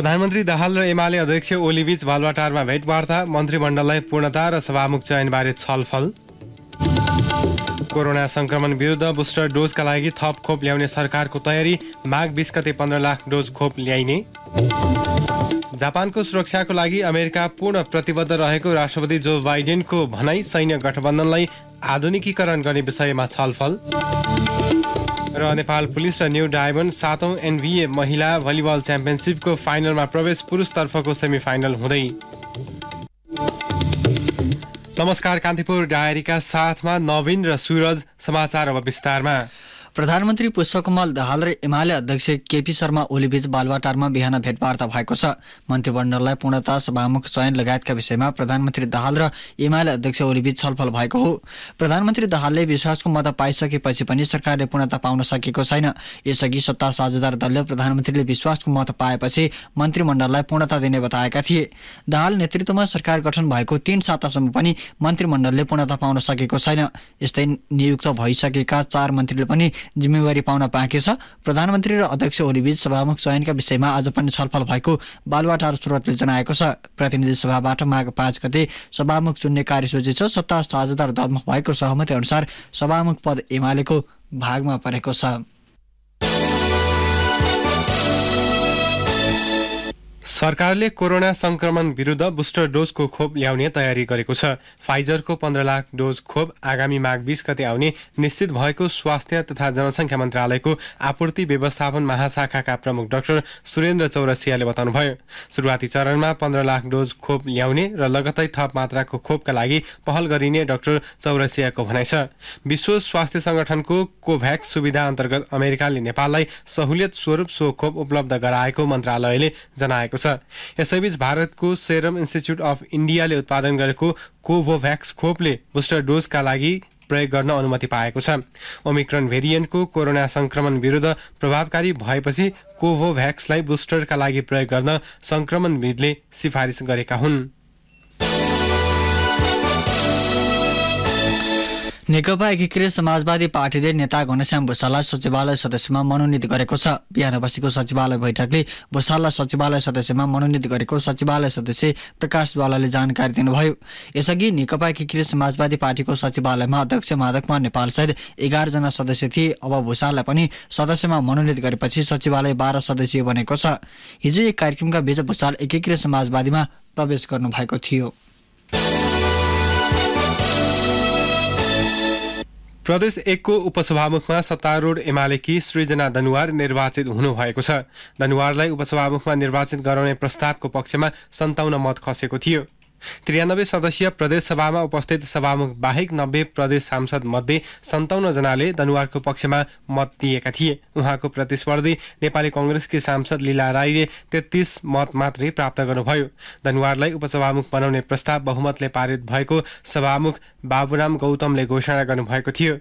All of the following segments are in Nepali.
प्रधानमन्त्री दाहाल र एमाले अध्यक्ष ओलीबीच बालवाटारमा भेटवार्ता मन्त्रीमण्डललाई पूर्णता र सभामुख चयनबारे छलफल कोरोना संक्रमण विरुद्ध बुस्टर डोजका लागि थप खोप ल्याउने सरकारको तयारी माघ बिस गते पन्ध्र लाख डोज खोप ल्याइने जापानको सुरक्षाको लागि अमेरिका पूर्ण प्रतिबद्ध रहेको राष्ट्रपति जो बाइडेनको भनाई सैन्य गठबन्धनलाई आधुनिकीकरण गर्ने विषयमा छलफल र नेपाल पुलिस र न्यू डायमन्ड सातौँ एनबिए महिला भलिबल च्याम्पियनसिपको फाइनलमा प्रवेश पुरुषतर्फको फाइनल हुँदै नमस्कार कान्तिपुर डायरीका साथमा नवीन र सुरज समाचार अब विस्तारमा प्रधानमन्त्री पुष्पकमल दाहाल र एमाले अध्यक्ष केपी शर्मा ओलीबीच बालुवाटारमा बिहान भेटवार्ता भएको छ मन्त्रीमण्डललाई पूर्णता सभामुख चयन लगायतका विषयमा प्रधानमन्त्री दाहाल र एमाले अध्यक्ष ओलीबीच छलफल भएको हो प्रधानमन्त्री दाहालले विश्वासको मत पाइसकेपछि पनि सरकारले पूर्णता पाउन सकेको छैन यसअघि सत्ता साझेदार दलले प्रधानमन्त्रीले विश्वासको मत पाएपछि मन्त्रीमण्डललाई पूर्णता दिने बताएका थिए दाहाल नेतृत्वमा सरकार गठन भएको तीन सातासम्म पनि मन्त्रीमण्डलले पूर्णता पाउन सकेको छैन यस्तै नियुक्त भइसकेका चार मन्त्रीले पनि जिम्मेवारी पाउन बाँकी छ प्रधानमन्त्री र अध्यक्ष ओलीबीच सभामुख चयनका विषयमा आज पनि छलफल भएको बालुवाटार स्रोतले जनाएको छ प्रतिनिधि सभाबाट माघ पाँच गते सभामुख चुन्ने कार्यसूची छ सत्ता साझेदार दलमुख भएको सहमति अनुसार सभामुख पद एमालेको भागमा परेको छ सरकारले कोरोना संक्रमण विरुद्ध बुस्टर डोजको खोप ल्याउने तयारी गरेको छ फाइजरको पन्ध्र लाख डोज खोप आगामी माघ बिस गते आउने निश्चित भएको स्वास्थ्य तथा जनसङ्ख्या मन्त्रालयको आपूर्ति व्यवस्थापन महाशाखाका प्रमुख डाक्टर सुरेन्द्र चौरसियाले बताउनुभयो सुरुवाती चरणमा पन्ध्र लाख डोज खोप ल्याउने र लगतै थप मात्राको खोपका लागि पहल गरिने डाक्टर चौरसियाको भनाइ छ विश्व स्वास्थ्य सङ्गठनको कोभ्याक्स सुविधा अन्तर्गत अमेरिकाले नेपाललाई सहुलियत स्वरूप सो खोप उपलब्ध गराएको मन्त्रालयले जनाएको छ यसैबीच भारतको सेरम इन्स्टिच्युट अफ इन्डियाले उत्पादन गरेको कोभोभ्याक्स खोपले बुस्टर डोजका लागि प्रयोग गर्न अनुमति पाएको छ ओमिक्रन भेरिएन्टको कोरोना सङ्क्रमण विरुद्ध प्रभावकारी भएपछि कोभोभ्याक्सलाई बुस्टरका लागि प्रयोग गर्न सङ्क्रमणविदले सिफारिस गरेका हुन् नेकपा एकीकृत समाजवादी पार्टीले नेता घनश्याम भूषाललाई सचिवालय सदस्यमा मनोनित गरेको छ बिहान बसेको सचिवालय बैठकले भूषाललाई सचिवालय सदस्यमा मनोनित गरेको सचिवालय सदस्य प्रकाश ज्वालाले जानकारी दिनुभयो यसअघि नेकपा एकीकृत समाजवादी पार्टीको सचिवालयमा अध्यक्ष माधव कुमार नेपालसहित एघारजना सदस्य थिए अब भूषाललाई पनि सदस्यमा मनोनित गरेपछि सचिवालय बाह्र सदस्यीय बनेको छ हिजो एक कार्यक्रमका बीच भूषाल एकीकृत समाजवादीमा प्रवेश गर्नुभएको थियो प्रदेश एकको उपसभामुखमा सत्तारूढ एमालेकी सृजना दनुवार निर्वाचित हुनुभएको छ दनुवारलाई उपसभामुखमा निर्वाचित गराउने प्रस्तावको पक्षमा सन्ताउन्न मत खसेको थियो त्रियानब्बे सदस्यीय प्रदेश सभामा उपस्थित सभामुख बाहेक नब्बे प्रदेश सांसद मध्ये सन्ताउन्नजनाले दनुवारको पक्षमा मत दिएका थिए उहाँको प्रतिस्पर्धी नेपाली कङ्ग्रेसकी सांसद लीला राईले तेत्तिस मत मात्रै प्राप्त गर्नुभयो दनुवारलाई उपसभामुख बनाउने प्रस्ताव बहुमतले पारित भएको सभामुख बाबुराम गौतमले घोषणा गर्नुभएको थियो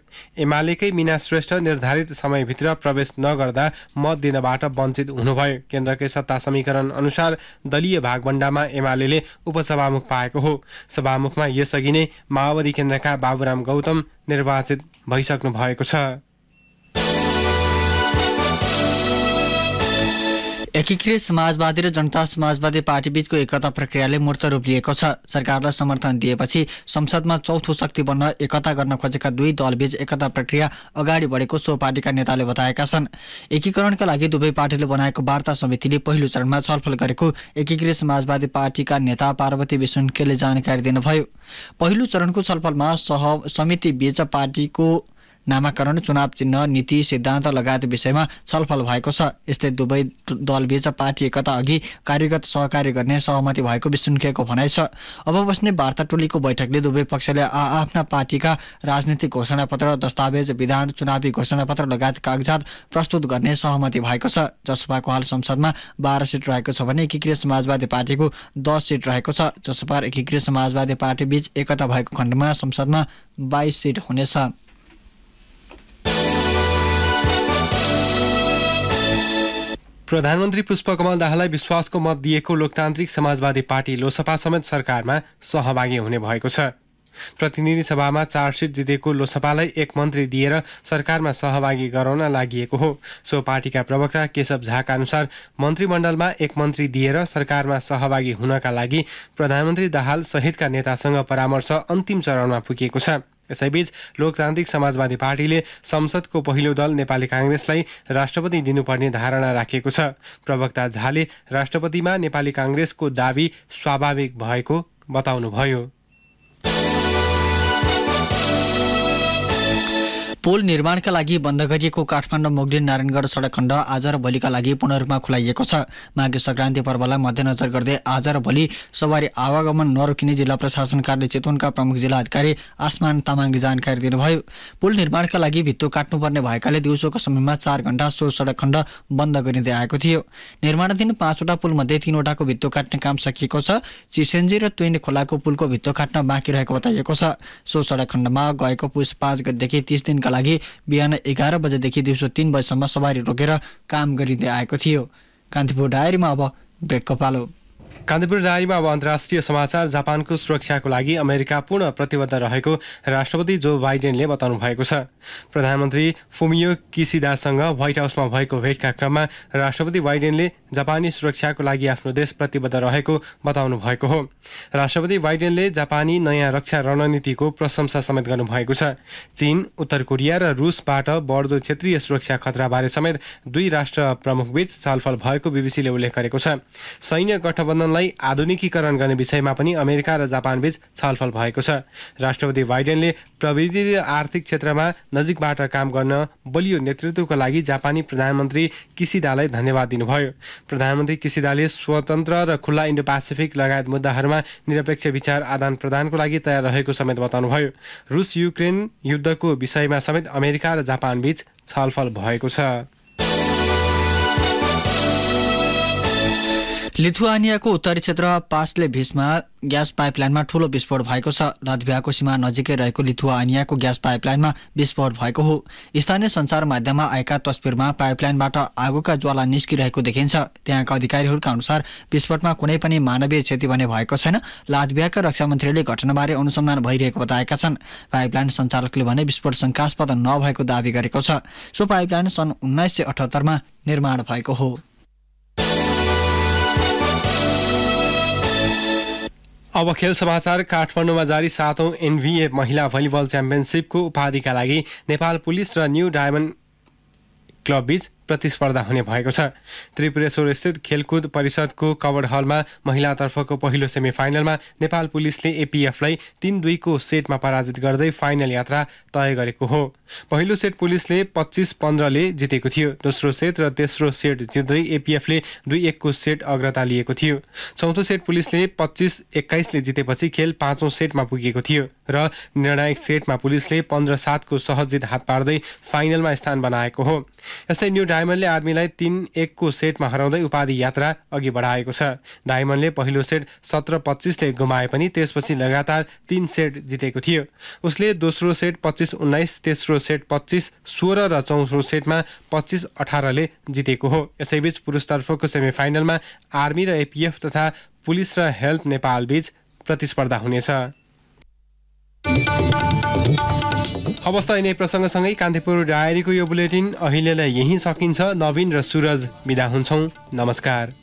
एमालेकै मिना श्रेष्ठ निर्धारित समयभित्र प्रवेश नगर्दा मत दिनबाट वञ्चित हुनुभयो केन्द्रकै सत्ता समीकरण अनुसार दलीय भागभण्डामा एमाले उपसभामुख पाएको हो सभामुखमा यसअघि नै माओवादी केन्द्रका बाबुराम गौतम निर्वाचित भइसक्नु भएको छ एकीकृत समाजवादी र जनता समाजवादी पार्टी पार्टीबीचको एकता प्रक्रियाले मूर्त रूप लिएको छ सरकारलाई समर्थन दिएपछि संसदमा चौथो शक्ति बन्न एकता गर्न खोजेका दुई दलबीच एकता प्रक्रिया अगाडि बढेको सो पार्टीका नेताले बताएका छन् एकीकरणका लागि दुवै पार्टीले बनाएको वार्ता समितिले पहिलो चरणमा छलफल गरेको एकीकृत समाजवादी पार्टीका नेता पार्वती विष्णुकेले जानकारी दिनुभयो पहिलो चरणको छलफलमा सह समितिबीच पार्टीको नामाकरण चुनाव चिन्ह नीति सिद्धान्त लगायत विषयमा छलफल भएको छ यस्तै दुवै दलबीच पार्टी एकता अघि कार्यगत सहकार्य गर्ने सहमति भएको विसुन्किएको भनाइ छ अब बस्ने वार्ता टोलीको बैठकले दुवै पक्षले आफ्ना पार्टीका राजनीतिक घोषणापत्र दस्तावेज विधान चुनावी घोषणापत्र लगायत कागजात प्रस्तुत गर्ने सहमति भएको छ जसपाको हाल संसदमा बाह्र सिट रहेको छ भने एकीकृत समाजवादी पार्टीको दस सिट रहेको छ जसपा एकीकृत समाजवादी पार्टी पार्टीबीच एकता भएको खण्डमा संसदमा बाइस सिट हुनेछ प्रधानमन्त्री पुष्पकमल दाहाललाई विश्वासको मत दिएको लोकतान्त्रिक समाजवादी पार्टी लोसपा समेत सरकारमा सहभागी हुने भएको छ प्रतिनिधि सभामा चार सिट जितेको लोसपालाई एक मन्त्री दिएर सरकारमा सहभागी गराउन लागि हो सो पार्टीका प्रवक्ता केशव झाका अनुसार मन्त्रीमण्डलमा एक मन्त्री दिएर सरकारमा सहभागी हुनका लागि प्रधानमन्त्री दाहाल सहितका नेतासँग परामर्श अन्तिम चरणमा पुगेको छ यसैबीच लोकतान्त्रिक समाजवादी पार्टीले संसदको पहिलो दल नेपाली काङ्ग्रेसलाई राष्ट्रपति दिनुपर्ने धारणा राखेको छ प्रवक्ता झाले राष्ट्रपतिमा नेपाली काङ्ग्रेसको दावी स्वाभाविक भएको बताउनुभयो पुल निर्माणका लागि बन्द गरिएको काठमाडौँ मोगलिन नारायणगढ सडक खण्ड आज र भोलिका लागि पुनरूपमा खुलाइएको छ माघे सङ्क्रान्ति पर्वलाई मध्यनजर गर्दै आज र भोलि सवारी आवागमन नरोकिने जिल्ला प्रशासन कार्यालय चितवनका प्रमुख जिल्ला अधिकारी आसमान तामाङले जानकारी दिनुभयो पुल निर्माणका लागि भित्तो काट्नुपर्ने भएकाले दिउँसोको समयमा चार घण्टा सो सडक खण्ड बन्द गरिँदै आएको थियो निर्माणाधीन पाँचवटा पुलमध्ये तिनवटाको भित्तो काट्ने काम सकिएको छ चिसेन्जी र तुइन खोलाको पुलको भित्तो काट्न बाँकी रहेको बताइएको छ सो सडक खण्डमा गएको पुस पाँच गतिदेखि तिस दिनका गर्नका लागि बिहान एघार बजेदेखि दिउँसो तिन बजीसम्म सवारी रोकेर काम गरिँदै आएको थियो कान्तिपुर डायरीमा अब ब्रेकको पालो कान्तिपुर डायरीमा अब अन्तर्राष्ट्रिय समाचार जापानको सुरक्षाको लागि अमेरिका पूर्ण प्रतिबद्ध रहेको राष्ट्रपति जो बाइडेनले बताउनु भएको छ प्रधानमन्त्री फुमियो किसिदासँग व्हाइट हाउसमा भएको भेटका क्रममा राष्ट्रपति बाइडेनले जापानी सुरक्षाको लागि आफ्नो देश प्रतिबद्ध रहेको बताउनु भएको हो राष्ट्रपति बाइडेनले जापानी नयाँ रक्षा रणनीतिको प्रशंसा समेत गर्नुभएको छ चीन उत्तर कोरिया र रुसबाट बढ्दो क्षेत्रीय सुरक्षा खतराबारे समेत दुई राष्ट्र प्रमुखबीच छलफल भएको बिबिसीले उल्लेख गरेको छ सैन्य गठबन्धन लाई आधुनिकीकरण गर्ने विषयमा पनि अमेरिका र जापानबीच छलफल भएको छ राष्ट्रपति बाइडेनले प्रविधि र आर्थिक क्षेत्रमा नजिकबाट काम गर्न बलियो नेतृत्वको लागि जापानी प्रधानमन्त्री किसिदालाई धन्यवाद दिनुभयो प्रधानमन्त्री किसिदाले स्वतन्त्र र खुल्ला इन्डो पेसिफिक लगायत मुद्दाहरूमा निरपेक्ष विचार आदान प्रदानको लागि तयार रहेको समेत बताउनुभयो रुस युक्रेन युद्धको विषयमा समेत अमेरिका र जापानबीच छलफल भएको छ लिथुआनियाको उत्तरी क्षेत्र पासले भिसमा ग्यास पाइपलाइनमा ठूलो विस्फोट भएको छ लातभियाको सीमा नजिकै रहेको लिथुआनियाको ग्यास पाइपलाइनमा विस्फोट भएको हो स्थानीय सञ्चार माध्यममा आएका तस्विरमा पाइपलाइनबाट आगोका ज्वाला निस्किरहेको देखिन्छ त्यहाँका अधिकारीहरूका अनुसार विस्फोटमा कुनै पनि मानवीय क्षति भने भएको छैन लातभियाका रक्षा मन्त्रीले घटनाबारे अनुसन्धान भइरहेको बताएका छन् पाइपलाइन सञ्चालकले भने विस्फोट शङ्कास्पद नभएको दावी गरेको छ सो पाइपलाइन सन् उन्नाइस सय अठहत्तरमा निर्माण भएको हो अब खेल समाचार काठमाडौँमा जारी सातौँ एनभीए महिला भलिबल च्याम्पियनसिपको उपाधिका लागि नेपाल पुलिस र न्यू डायमन्ड क्लबबीच प्रतिस्पर्धा हुने भएको छ त्रिपुरेश्वर स्थित खेलकुद परिषदको कवर हलमा महिलातर्फको पहिलो सेमी फाइनलमा नेपाल पुलिसले एपिएफलाई तिन दुईको सेटमा पराजित गर्दै फाइनल यात्रा तय गरेको हो पहिलो सेट पुलिसले पच्चिस पन्ध्रले जितेको थियो दोस्रो सेट र तेस्रो सेट जित्दै एपिएफले दुई एकको सेट अग्रता लिएको थियो चौथो सेट पुलिसले पच्चिस एक्काइसले जितेपछि खेल पाँचौँ सेटमा पुगेको थियो र निर्णायक सेटमा पुलिसले पन्ध्र सातको सहजित हात पार्दै फाइनलमा स्थान बनाएको हो यस्तै न्यू डायमन्डले आर्मीलाई तिन एकको सेटमा हराउँदै उपाधि यात्रा अघि बढाएको छ डायमन्डले पहिलो सेट सत्र पच्चिसले गुमाए पनि त्यसपछि लगातार तिन सेट जितेको थियो उसले दोस्रो सेट पच्चिस उन्नाइस तेस्रो सेट पच्चिस सोह्र र चौथो सेटमा पच्चिस अठारले जितेको हो यसैबीच पुरुषतर्फको सेमिफाइनलमा आर्मी र एपिएफ तथा पुलिस र हेल्थ नेपालबीच प्रतिस्पर्धा हुनेछ अवस्था यिनै प्रसङ्गसँगै कान्तिपुर डायरीको यो बुलेटिन अहिलेलाई यहीँ सकिन्छ नवीन र सुरज बिदा हुन्छौँ नमस्कार